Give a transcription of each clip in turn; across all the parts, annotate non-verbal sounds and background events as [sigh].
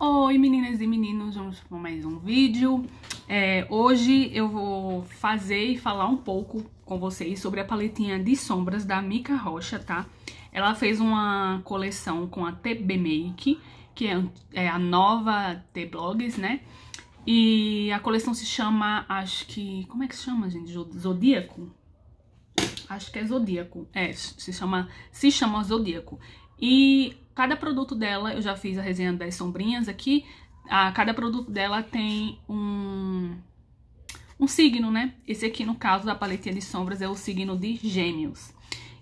Oi meninas e meninos, vamos para mais um vídeo. É, hoje eu vou fazer e falar um pouco com vocês sobre a paletinha de sombras da Mica Rocha, tá? Ela fez uma coleção com a TB Make, que é, é a nova T-Blogs, né? E a coleção se chama, acho que... Como é que se chama, gente? Zodíaco? Acho que é Zodíaco. É, se chama, se chama Zodíaco. E cada produto dela, eu já fiz a resenha das sombrinhas aqui, a, cada produto dela tem um, um signo, né? Esse aqui, no caso da paletinha de sombras, é o signo de gêmeos.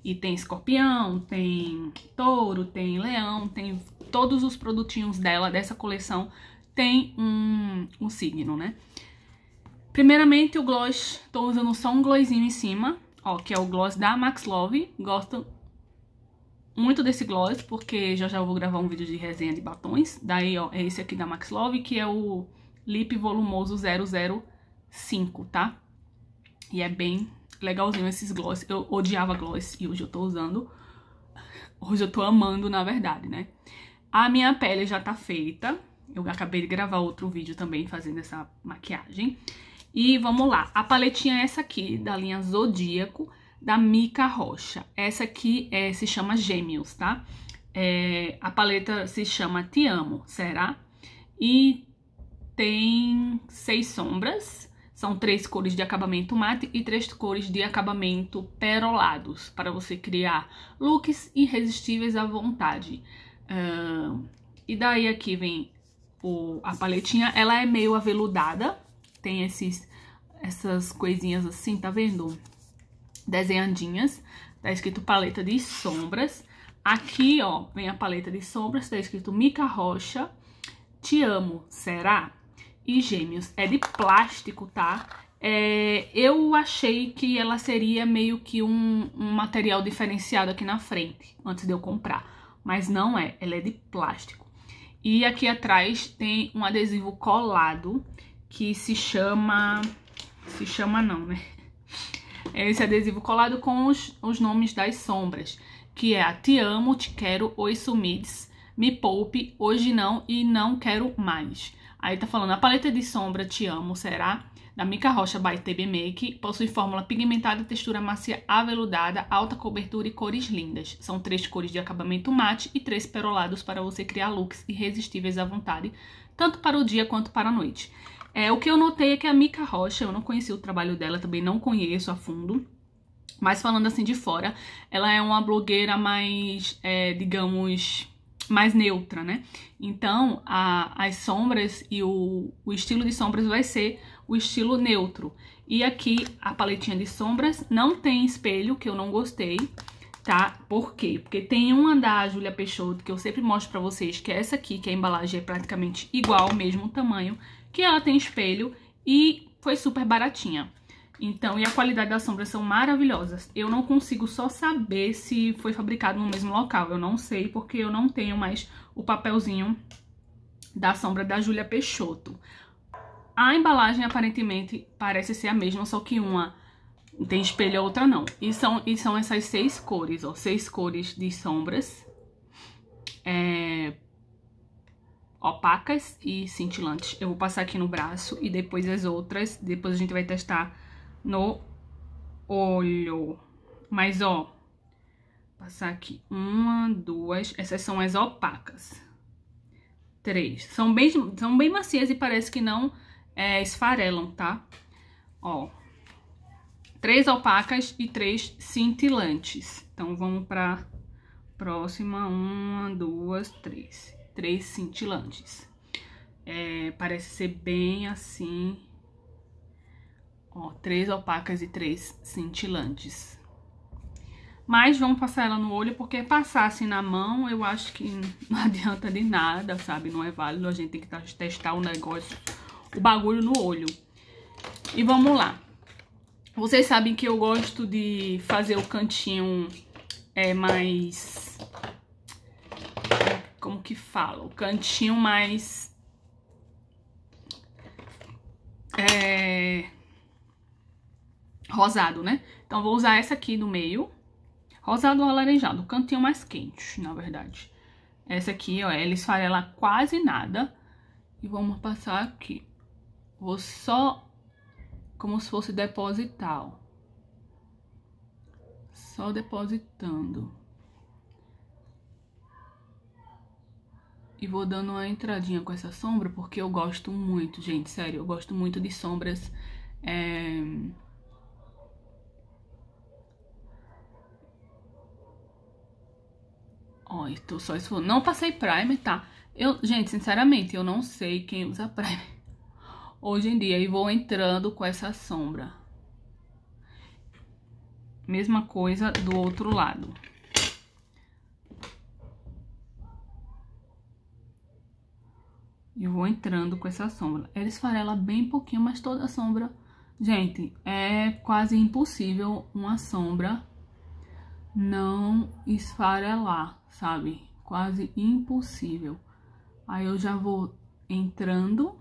E tem escorpião, tem touro, tem leão, tem todos os produtinhos dela, dessa coleção, tem um, um signo, né? Primeiramente, o gloss, tô usando só um glossinho em cima, ó, que é o gloss da Max Love, gosto muito desse gloss, porque já já eu vou gravar um vídeo de resenha de batons. Daí, ó, é esse aqui da Max Love, que é o Lip Volumoso 005, tá? E é bem legalzinho esses gloss. Eu odiava gloss e hoje eu tô usando. Hoje eu tô amando, na verdade, né? A minha pele já tá feita. Eu acabei de gravar outro vídeo também fazendo essa maquiagem. E vamos lá. A paletinha é essa aqui, da linha Zodíaco da Mica Rocha. Essa aqui é, se chama Gêmeos, tá? É, a paleta se chama Te Amo, será? E tem seis sombras, são três cores de acabamento mate e três cores de acabamento perolados, para você criar looks irresistíveis à vontade. Uh, e daí aqui vem o, a paletinha, ela é meio aveludada, tem esses, essas coisinhas assim, tá vendo? desenhadinhas, tá escrito paleta de sombras. Aqui, ó, vem a paleta de sombras, tá escrito Mica Rocha, Te Amo, Será? E Gêmeos. É de plástico, tá? É, eu achei que ela seria meio que um, um, material diferenciado aqui na frente, antes de eu comprar. Mas não é, ela é de plástico. E aqui atrás tem um adesivo colado que se chama... Se chama não, né? é esse adesivo colado com os, os nomes das sombras, que é a Te Amo, Te Quero, Oi Sumides, Me Poupe, Hoje Não e Não Quero Mais. Aí tá falando, a paleta de sombra Te Amo será da Mica Rocha by TB Make, possui fórmula pigmentada, textura macia aveludada, alta cobertura e cores lindas. São três cores de acabamento mate e três perolados para você criar looks irresistíveis à vontade, tanto para o dia quanto para a noite. É, o que eu notei é que a Mika Rocha, eu não conheci o trabalho dela, também não conheço a fundo. Mas falando assim de fora, ela é uma blogueira mais, é, digamos, mais neutra, né? Então, a, as sombras e o, o estilo de sombras vai ser o estilo neutro. E aqui, a paletinha de sombras não tem espelho, que eu não gostei, tá? Por quê? Porque tem uma da Julia Peixoto, que eu sempre mostro pra vocês, que é essa aqui, que a embalagem é praticamente igual, mesmo tamanho, que ela tem espelho e foi super baratinha. Então, e a qualidade das sombras são maravilhosas. Eu não consigo só saber se foi fabricado no mesmo local. Eu não sei, porque eu não tenho mais o papelzinho da sombra da Júlia Peixoto. A embalagem, aparentemente, parece ser a mesma, só que uma tem espelho, a outra não. E são, e são essas seis cores, ó. Seis cores de sombras. É, opacas e cintilantes. Eu vou passar aqui no braço e depois as outras, depois a gente vai testar no olho. Mas, ó, passar aqui uma, duas, essas são as opacas. Três. São bem, são bem macias e parece que não é, esfarelam, tá? Ó, três opacas e três cintilantes. Então, vamos pra próxima. Uma, duas, três três cintilantes. É, parece ser bem assim, ó, três opacas e três cintilantes. Mas vamos passar ela no olho, porque passar assim na mão, eu acho que [laughs] não adianta de nada, sabe? Não é válido, a gente tem que testar o negócio, o bagulho no olho. E vamos lá. Vocês sabem que eu gosto de fazer o cantinho é, mais como que fala? O cantinho mais. É, rosado, né? Então, vou usar essa aqui do meio. Rosado ou alaranjado, o cantinho mais quente, na verdade. Essa aqui, ó, ela esfarela quase nada. E vamos passar aqui. Vou só, como se fosse depositar, ó. Só depositando. E vou dando uma entradinha com essa sombra, porque eu gosto muito, gente, sério, eu gosto muito de sombras... É... Ó, só esfumando. Não passei primer, tá? Eu, gente, sinceramente, eu não sei quem usa [laughs] primer hoje em dia. E vou entrando com essa sombra. Mesma coisa do outro lado. E vou entrando com essa sombra. Ela esfarela bem pouquinho, mas toda a sombra... Gente, é quase impossível uma sombra não esfarelar, sabe? Quase impossível. Aí eu já vou entrando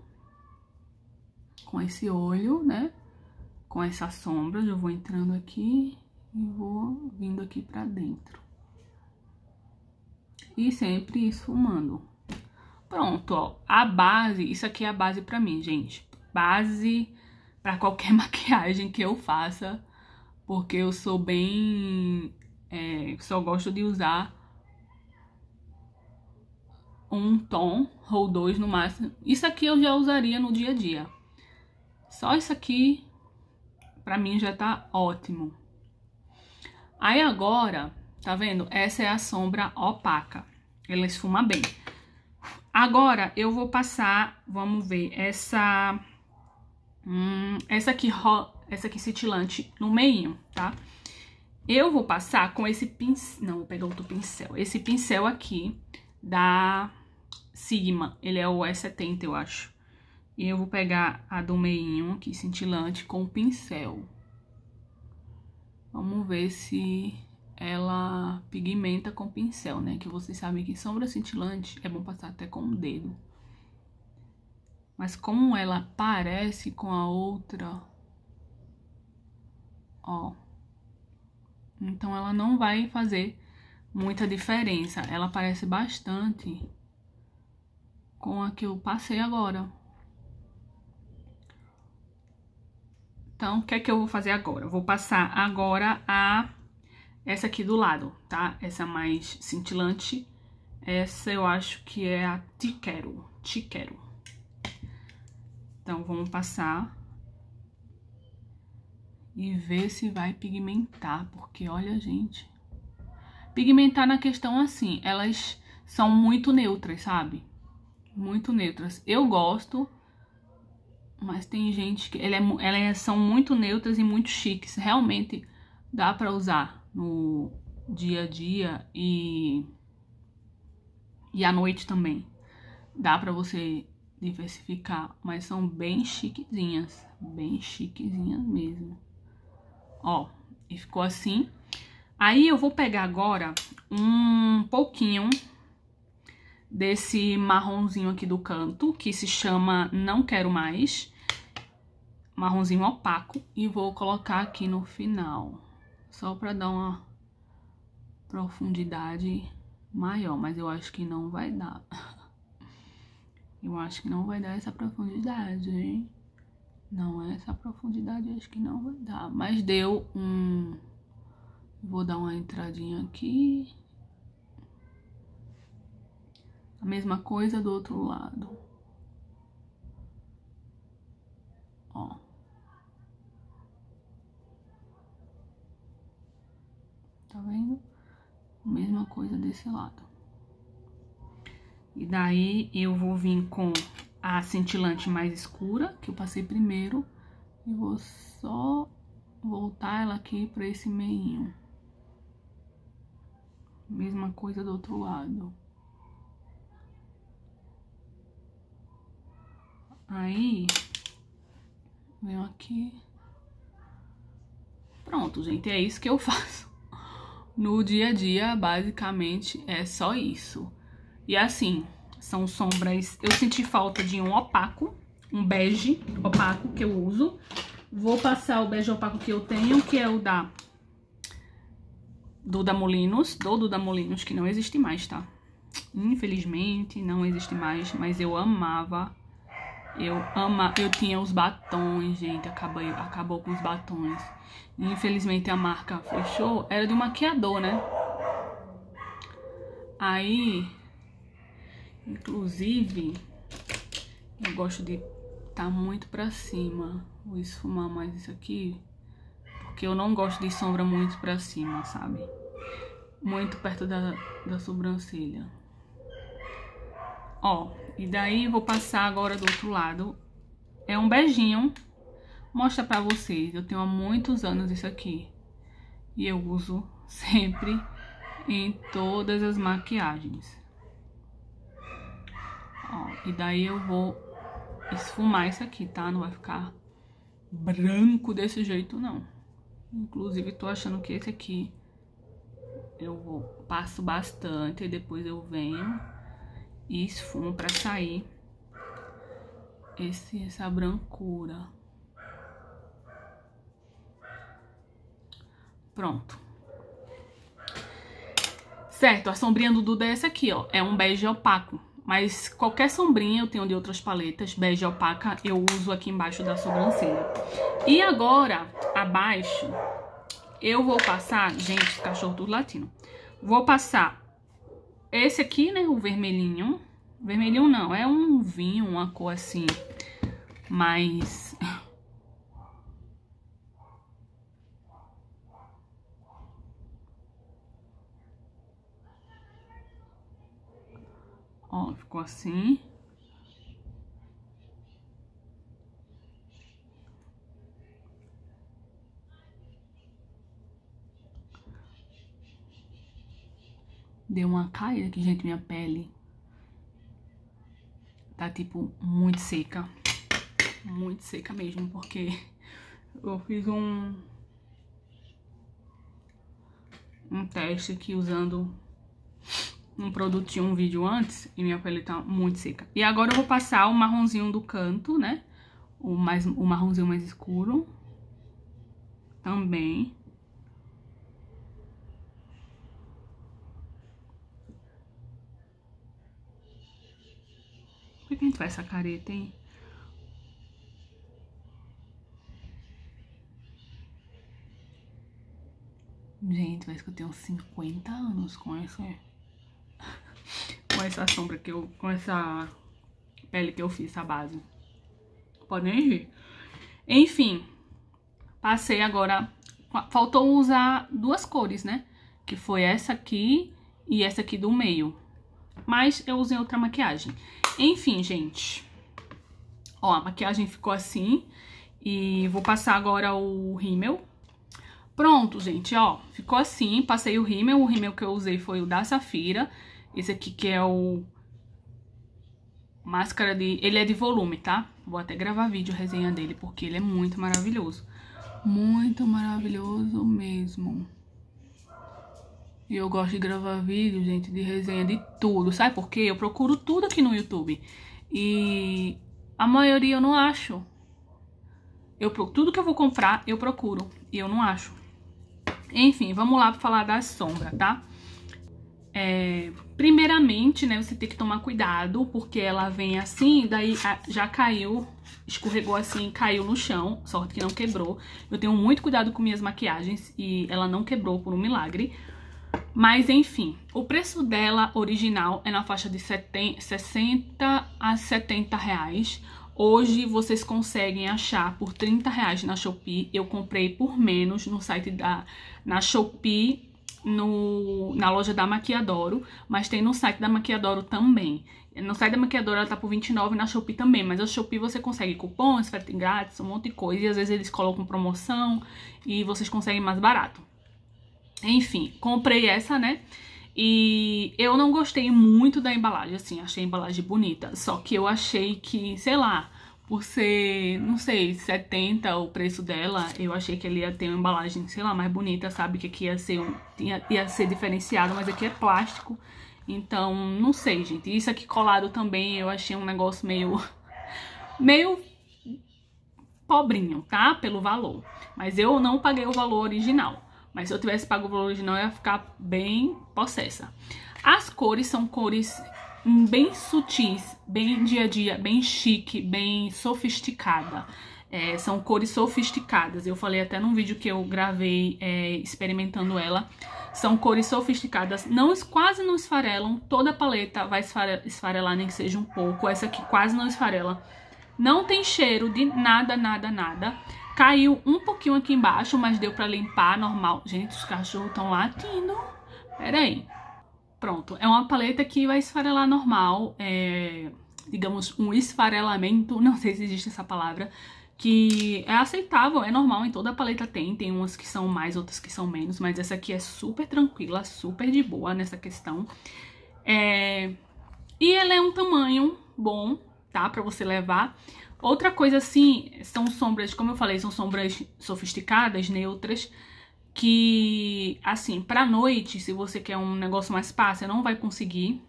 com esse olho, né? Com essa sombra, já vou entrando aqui e vou vindo aqui pra dentro. E sempre esfumando. Pronto, ó. A base, isso aqui é a base pra mim, gente. Base pra qualquer [laughs] maquiagem que eu faça, porque eu sou bem... É, só gosto de usar um tom ou dois no máximo. Isso aqui eu já usaria no dia a dia. Só isso aqui, pra mim, já tá ótimo. Aí agora, tá vendo? Essa é a sombra opaca. Ela esfuma bem. Agora, eu vou passar, vamos ver, essa, hum, essa aqui, essa aqui cintilante no meio, tá? Eu vou passar com esse pincel, não, vou pegar outro pincel, esse pincel aqui da Sigma, ele é o E70, eu acho. E eu vou pegar a do meio aqui, cintilante, com o pincel. Vamos ver se ela pigmenta com pincel, né? Que vocês sabem que sombra cintilante é bom passar até com o dedo. Mas como ela parece com a outra, ó. Então ela não vai fazer muita diferença. Ela parece bastante com a que eu passei agora. Então, o que é que eu vou fazer agora? vou passar agora a essa aqui do lado, tá? Essa mais cintilante. Essa eu acho que é a Te Quero, Te Quero. Então, vamos passar. E ver se vai pigmentar, porque olha, gente. Pigmentar na questão assim, elas são muito neutras, sabe? Muito neutras. Eu gosto, mas tem gente que... É elas são muito neutras e muito chiques. Realmente dá pra usar no dia a dia e, e à noite também. Dá para você diversificar, mas são bem chiquezinhas, bem chiquezinhas mesmo. Ó, e ficou assim. Aí eu vou pegar agora um pouquinho desse marronzinho aqui do canto, que se chama Não Quero Mais, marronzinho opaco, e vou colocar aqui no final. Só para dar uma profundidade maior, mas eu acho que não vai dar. Eu acho que não vai dar essa profundidade, hein? Não é essa profundidade, acho que não vai dar. Mas deu um. Vou dar uma entradinha aqui. A mesma coisa do outro lado. tá vendo? Mesma coisa desse lado. E daí, eu vou vir com a cintilante mais escura, que eu passei primeiro, e vou só voltar ela aqui pra esse meinho. Mesma coisa do outro lado. Aí, venho aqui. Pronto, gente, é isso que eu [laughs] faço no dia a dia, basicamente, é só isso. E assim, são sombras... Eu senti falta de um opaco, um bege opaco que eu uso. Vou passar o bege opaco que eu tenho, que é o da... Duda Molinos, do Duda Molinos, que não existe mais, tá? Infelizmente, não existe mais, mas eu amava eu ama, eu tinha os batons, gente, acabei, acabou com os batons. Infelizmente a marca fechou, era de um maquiador, né? Aí, inclusive, eu gosto de tá muito pra cima. Vou esfumar mais isso aqui, porque eu não gosto de sombra muito pra cima, sabe? Muito perto da, da sobrancelha. Ó, e daí, vou passar agora do outro lado. É um beijinho. Mostra pra vocês. Eu tenho há muitos anos isso aqui. E eu uso [laughs] sempre em todas as maquiagens. Ó, e daí eu vou esfumar isso aqui, tá? Não vai ficar branco desse jeito, não. Inclusive, tô achando que esse aqui eu vou, passo bastante e depois eu venho e esfumo para sair esse, essa brancura. Pronto. Certo, a sombrinha do Duda é essa aqui, ó. É um bege opaco. Mas qualquer sombrinha eu tenho de outras paletas, bege opaca, eu uso aqui embaixo da sobrancelha. E agora, abaixo, eu vou passar... Gente, cachorro tudo latino. Vou passar esse aqui, né, o vermelhinho, vermelhinho não, é um vinho, uma cor assim, mais... [laughs] Ó, ficou assim. Deu uma caída aqui, gente, minha pele. Tá, tipo, muito seca. Muito seca mesmo, porque eu fiz um... Um teste aqui usando um produto de um vídeo antes e minha pele tá muito seca. E agora eu vou passar o marronzinho do canto, né? O, mais, o marronzinho mais escuro. Também. que, a gente vai essa careta, hein? Gente, mas que eu tenho 50 anos com essa... [laughs] com essa sombra que eu... Com essa pele que eu fiz, essa base. nem ver. Enfim, passei agora... Faltou usar duas cores, né? Que foi essa aqui e essa aqui do meio mas eu usei outra maquiagem. Enfim, gente, ó, a maquiagem ficou assim e vou passar agora o rímel. Pronto, gente, ó, ficou assim, passei o rímel, o rímel que eu usei foi o da Safira, esse aqui que é o máscara de... ele é de volume, tá? Vou até gravar vídeo, resenha dele, porque ele é muito maravilhoso. Muito maravilhoso mesmo. E eu gosto de gravar vídeo, gente, de resenha de tudo. Sabe por quê? Eu procuro tudo aqui no YouTube. E a maioria eu não acho. Eu Tudo que eu vou comprar, eu procuro. E eu não acho. Enfim, vamos lá pra falar da sombra, tá? É, primeiramente, né, você tem que tomar cuidado, porque ela vem assim, daí ah, já caiu, escorregou assim, caiu no chão, sorte que não quebrou. Eu tenho muito cuidado com minhas maquiagens e ela não quebrou por um milagre. Mas enfim, o preço dela original é na faixa de 70, 60 a 70 reais. Hoje vocês conseguem achar por 30 reais na Shopee. Eu comprei por menos no site da na Shopee, no, na loja da Maquiadoro, mas tem no site da Maquiadoro também. No site da Maquiadoro ela tá por 29 na Shopee também, mas na Shopee você consegue cupons, frete grátis, um monte de coisa. E às vezes eles colocam promoção e vocês conseguem mais barato. Enfim, comprei essa, né? E eu não gostei muito da embalagem, assim, achei a embalagem bonita. Só que eu achei que, sei lá, por ser, não sei, 70 o preço dela, eu achei que ele ia ter uma embalagem, sei lá, mais bonita, sabe? Que aqui ia ser, um, ia, ia ser diferenciado, mas aqui é plástico. Então, não sei, gente. Isso aqui colado também eu achei um negócio meio... [laughs] meio pobrinho, tá? Pelo valor. Mas eu não paguei o valor original. Mas se eu tivesse pago o valor original, eu ia ficar bem possessa. As cores são cores bem sutis, bem dia a dia, bem chique, bem sofisticada. É, são cores sofisticadas. Eu falei até num vídeo que eu gravei é, experimentando ela. São cores sofisticadas, não, quase não esfarelam. Toda paleta vai esfarelar, nem que seja um pouco. Essa aqui quase não esfarela. Não tem cheiro de nada, nada, nada. Caiu um pouquinho aqui embaixo, mas deu pra limpar, normal. Gente, os cachorros estão latindo. Pera aí. Pronto, é uma paleta que vai esfarelar normal, é, digamos, um esfarelamento, [laughs] não sei se existe essa palavra, que é aceitável, é normal, em toda paleta tem, tem umas que são mais, outras que são menos, mas essa aqui é super tranquila, super de boa nessa questão. É, e ela é um tamanho bom, tá, pra você levar, Outra coisa, assim, são sombras, como eu falei, são sombras sofisticadas, neutras, que, assim, pra noite, se você quer um negócio mais fácil, não vai conseguir.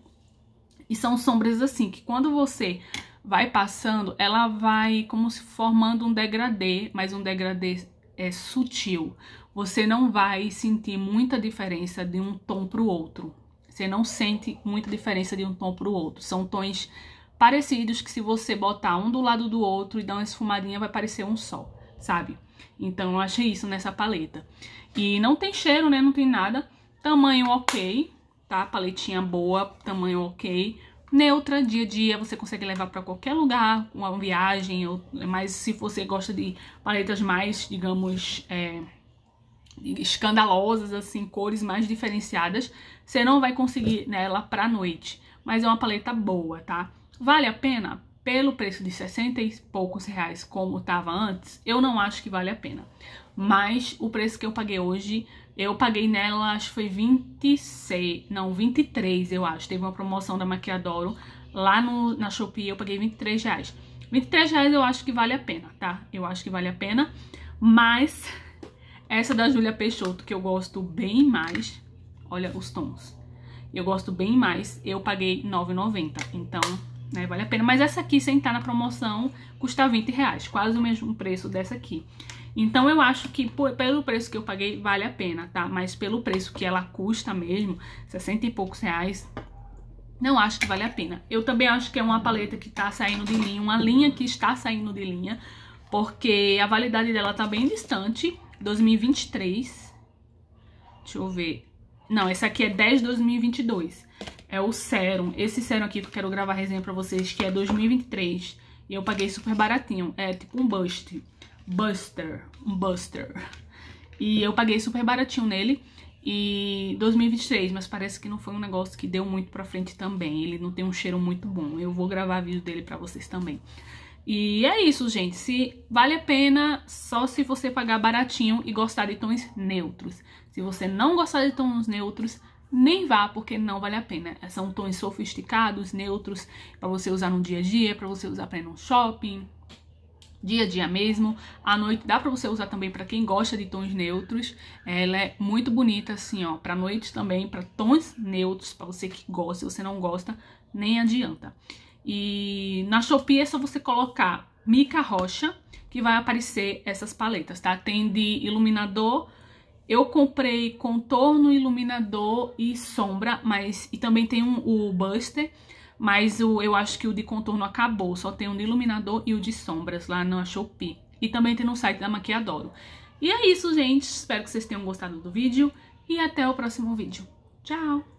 E são sombras, assim, que quando você vai passando, ela vai como se formando um degradê, mas um degradê é sutil. Você não vai sentir muita diferença de um tom pro outro. Você não sente muita diferença de um tom pro outro. São tons parecidos que se você botar um do lado do outro e dar uma esfumadinha vai parecer um só, sabe? Então eu achei isso nessa paleta. E não tem cheiro, né? Não tem nada. Tamanho ok, tá? Paletinha boa, tamanho ok. Neutra, dia a dia, você consegue levar para qualquer lugar, uma viagem, ou... mas se você gosta de paletas mais, digamos, é... escandalosas, assim, cores mais diferenciadas, você não vai conseguir nela pra noite. Mas é uma paleta boa, tá? Vale a pena? Pelo preço de 60 e poucos reais, como estava antes, eu não acho que vale a pena. Mas o preço que eu paguei hoje, eu paguei nela, acho que foi 26, não, 23, eu acho. Teve uma promoção da Maquiadoro lá no, na Shopee, eu paguei 23 reais. 23 reais eu acho que vale a pena, tá? Eu acho que vale a pena, mas essa da Julia Peixoto, que eu gosto bem mais, olha os tons, eu gosto bem mais, eu paguei 9,90, então né? Vale a pena. Mas essa aqui, sem estar na promoção, custa 20 reais, quase o mesmo preço dessa aqui. Então eu acho que pelo preço que eu paguei, vale a pena, tá? Mas pelo preço que ela custa mesmo, 60 e poucos reais, não acho que vale a pena. Eu também acho que é uma paleta que tá saindo de linha, uma linha que está saindo de linha, porque a validade dela tá bem distante, 2023. Deixa eu ver. Não, essa aqui é 10 2022 é o sérum. Esse sérum aqui que eu quero gravar resenha pra vocês, que é 2023. E eu paguei super baratinho. É tipo um bust. Buster. Um buster. E eu paguei super baratinho nele. E 2023, mas parece que não foi um negócio que deu muito pra frente também. Ele não tem um cheiro muito bom. Eu vou gravar vídeo dele pra vocês também. E é isso, gente. Se vale a pena só se você pagar baratinho e gostar de tons neutros. Se você não gostar de tons neutros, nem vá, porque não vale a pena. São tons sofisticados, neutros, para você usar no dia a dia, para você usar para ir no shopping, dia a dia mesmo. À noite dá para você usar também para quem gosta de tons neutros. Ela é muito bonita assim, ó, para noite também, para tons neutros, para você que gosta, se você não gosta, nem adianta. E na Shopee é só você colocar Mica Rocha que vai aparecer essas paletas, tá? Tem de iluminador eu comprei contorno, iluminador e sombra, mas e também tem um, o Buster, mas o, eu acho que o de contorno acabou, só tem o um de iluminador e o de sombras lá na Shopee. E também tem no site da Maquiadoro. E é isso, gente. Espero que vocês tenham gostado do vídeo e até o próximo vídeo. Tchau!